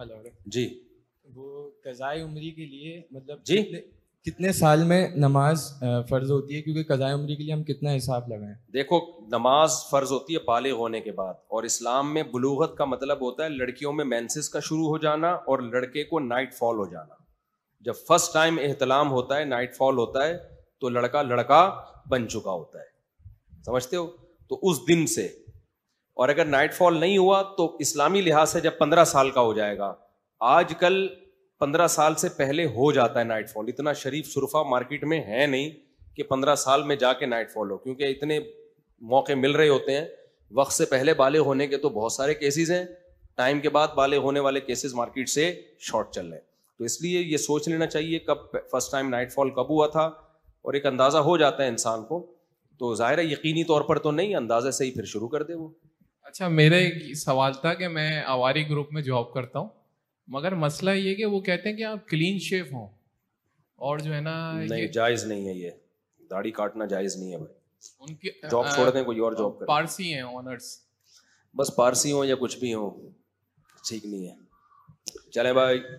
hello जी वो कज़ाए उम्री के लिए मतलब जी कितने साल में नमाज फ़र्ज़ होती है क्योंकि कज़ाए उम्री के लिए हम कितना हिसाब लगाएं देखो नमाज फ़र्ज़ होती है बालिग होने के बाद और इस्लाम में बलूहत का मतलब होता है लड़कियों में मैंसिस का शुरू हो जाना और लड़के को नाइट फॉल हो जाना जब फर्स्ट टाइम एहतलाम होता है नाइट फॉल होता है तो लड़का लड़का बन चुका होता है समझते हो तो उस दिन से और अगर नाइट फॉल नहीं हुआ तो इस्लामी लिहाज से जब पंद्रह साल का हो जाएगा आज कल पंद्रह साल से पहले हो जाता है नाइट फॉल इतना शरीफ सुरफा मार्केट में है नहीं कि पंद्रह साल में जाके नाइट फॉल हो क्योंकि इतने मौके मिल रहे होते हैं वक्त से पहले बाले होने के तो बहुत सारे केसेस हैं टाइम के बाद बाले होने वाले केसेस मार्केट से शॉर्ट चल रहे हैं तो इसलिए ये सोच लेना चाहिए कब फर्स्ट टाइम नाइट फॉल कब हुआ था और एक अंदाज़ा हो जाता है इंसान को तो ज़ाहिर यकीनी तौर पर तो नहीं अंदाजे से ही फिर शुरू कर दे वो अच्छा मेरे सवाल था कि मैं आवारी ग्रुप में जॉब करता हूँ मगर मसला ये कि वो कहते हैं कि आप क्लीन शेव हो और जो है ना नहीं जायज़ नहीं है ये दाढ़ी काटना जायज़ नहीं है भाई उनकी जॉब छोड़ दें कोई और जॉब करें पारसी हैं ऑनर्स बस पारसी हो या कुछ भी हो ठीक नहीं है चले भाई